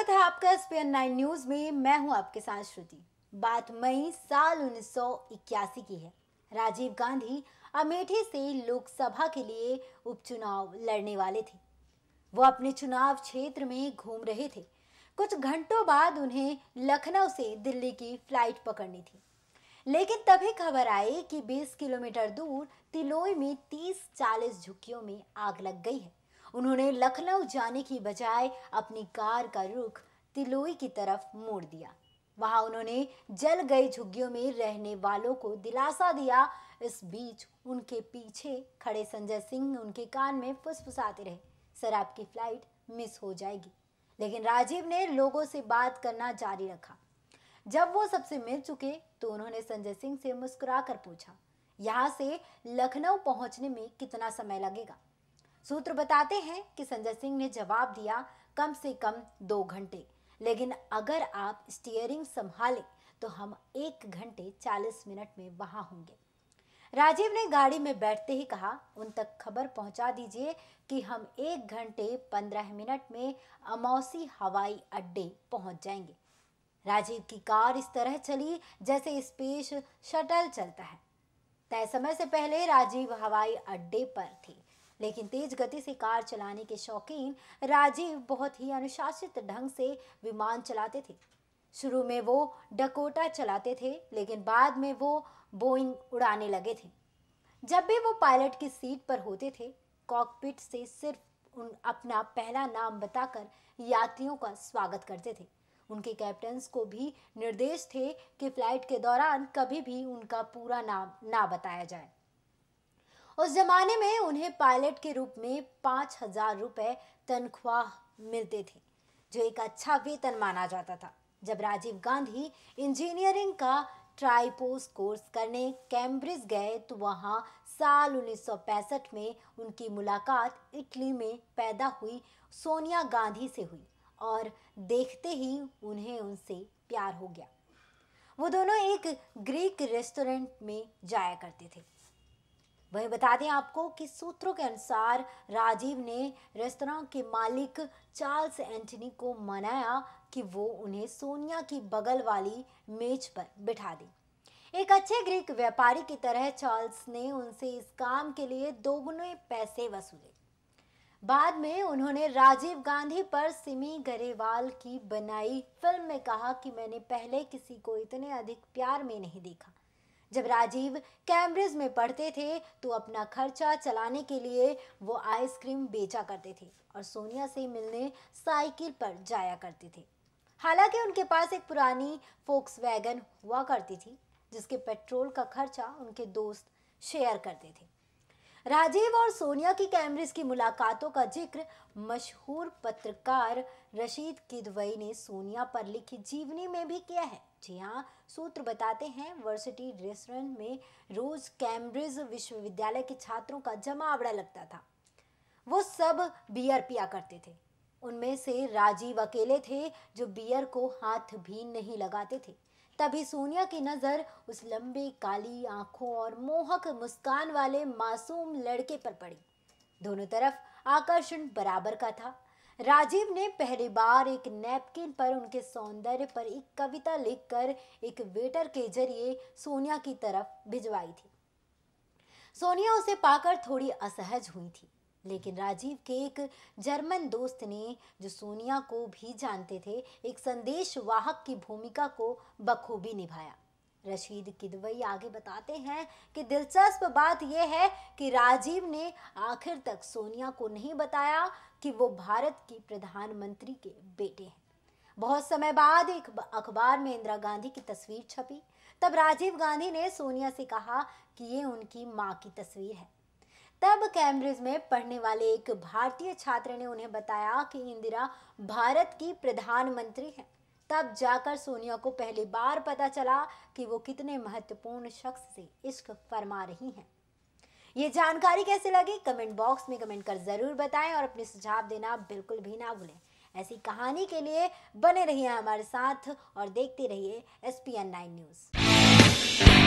स्वागत है आपका एसपीएन नाइन न्यूज में मैं हूं आपके साथ श्रुति बात मई साल उन्नीस की है राजीव गांधी अमेठी से लोकसभा के लिए उपचुनाव लड़ने वाले थे वो अपने चुनाव क्षेत्र में घूम रहे थे कुछ घंटों बाद उन्हें लखनऊ से दिल्ली की फ्लाइट पकड़नी थी लेकिन तभी खबर आई कि 20 किलोमीटर दूर तिलोई में 30-40 झुकियों में आग लग गई है उन्होंने लखनऊ जाने की बजाय अपनी कार का रुख तिलोई की तरफ मोड़ दिया वहां उन्होंने जल गई झुग्गियों में रहने वालों को दिलासा दिया इस बीच उनके पीछे खड़े संजय सिंह उनके कान में फुसफुसाते रहे सर आपकी फ्लाइट मिस हो जाएगी लेकिन राजीव ने लोगों से बात करना जारी रखा जब वो सबसे मिल चुके तो उन्होंने संजय सिंह से मुस्कुरा कर पूछा यहाँ से लखनऊ पहुंचने में कितना समय लगेगा सूत्र बताते हैं कि संजय सिंह ने जवाब दिया कम से कम दो घंटे लेकिन अगर आप स्टीयरिंग संभालें तो हम एक घंटे चालीस मिनट में वहां होंगे राजीव ने गाड़ी में बैठते ही कहा उन तक खबर पहुंचा दीजिए कि हम एक घंटे पंद्रह मिनट में अमौसी हवाई अड्डे पहुंच जाएंगे राजीव की कार इस तरह चली जैसे स्पेस शटल चलता है तय समय से पहले राजीव हवाई अड्डे पर थे लेकिन तेज गति से कार चलाने के शौकीन राजीव बहुत ही अनुशासित ढंग से विमान चलाते थे शुरू में वो डकोटा चलाते थे लेकिन बाद में वो बोइंग उड़ाने लगे थे जब भी वो पायलट की सीट पर होते थे कॉकपिट से सिर्फ उन अपना पहला नाम बताकर यात्रियों का स्वागत करते थे उनके कैप्टन्स को भी निर्देश थे कि फ्लाइट के दौरान कभी भी उनका पूरा नाम ना बताया जाए उस जमाने में उन्हें पायलट के रूप में पाँच हजार रुपये तनख्वाह मिलते थे जो एक अच्छा वेतन माना जाता था जब राजीव गांधी इंजीनियरिंग का ट्राइपोस कोर्स करने कैम्ब्रिज गए तो वहाँ साल 1965 में उनकी मुलाकात इटली में पैदा हुई सोनिया गांधी से हुई और देखते ही उन्हें उनसे प्यार हो गया वो दोनों एक ग्रीक रेस्टोरेंट में जाया करते थे वह बता दें आपको कि सूत्रों के अनुसार राजीव ने रेस्तरा के मालिक चार्ल्स एंटनी को मनाया कि वो उन्हें सोनिया की बगल वाली मेज पर बिठा दें एक अच्छे ग्रीक व्यापारी की तरह चार्ल्स ने उनसे इस काम के लिए दोगुने पैसे वसूले बाद में उन्होंने राजीव गांधी पर सिमी गरेवाल की बनाई फिल्म में कहा कि मैंने पहले किसी को इतने अधिक प्यार में नहीं देखा जब राजीव कैम्ब्रिज में पढ़ते थे तो अपना खर्चा चलाने के लिए वो आइसक्रीम बेचा करते थे और सोनिया से मिलने साइकिल पर जाया करते थे हालांकि उनके पास एक पुरानी फोक्स वैगन हुआ करती थी जिसके पेट्रोल का खर्चा उनके दोस्त शेयर करते थे राजीव और सोनिया की कैमरेज की मुलाकातों का जिक्र मशहूर पत्रकार रशीद किदवई ने सोनिया पर लिखी जीवनी में भी किया है जी हाँ सूत्र बताते हैं वर्सिटी रेस्टोरेंट में रोज कैम्ब्रिज विश्वविद्यालय के छात्रों का जमावड़ा लगता था वो सब बियर पिया करते थे उनमें से राजीव अकेले थे जो बियर को हाथ भी नहीं लगाते थे तभी सोनिया की नज़र उस लंबी काली आंखों और मोहक मुस्कान वाले मासूम लड़के पर पड़ी दोनों तरफ आकर्षण बराबर का था राजीव ने पहली बार एक नैपकिन पर उनके सौंदर्य पर एक कविता लिखकर एक वेटर के जरिए सोनिया की तरफ भिजवाई थी सोनिया उसे पाकर थोड़ी असहज हुई थी लेकिन राजीव के एक जर्मन दोस्त ने जो सोनिया को भी जानते थे एक संदेश वाहक की भूमिका को बखूबी निभाया रशीद किदवई आगे बताते हैं कि दिलचस्प बात यह है कि राजीव ने आखिर तक सोनिया को नहीं बताया कि वो भारत की प्रधानमंत्री के बेटे हैं बहुत समय बाद एक अखबार में इंदिरा गांधी की तस्वीर छपी तब राजीव गांधी ने सोनिया से कहा कि ये उनकी माँ की तस्वीर है तब कैम्ब्रिज में पढ़ने वाले एक भारतीय छात्र ने उन्हें बताया कि इंदिरा भारत की प्रधानमंत्री हैं तब जाकर सोनिया को पहली बार पता चला कि वो कितने महत्वपूर्ण शख्स से इश्क फरमा रही हैं ये जानकारी कैसे लगी कमेंट बॉक्स में कमेंट कर ज़रूर बताएं और अपने सुझाव देना बिल्कुल भी ना भूलें ऐसी कहानी के लिए बने रहिए हमारे साथ और देखते रहिए S P N nine news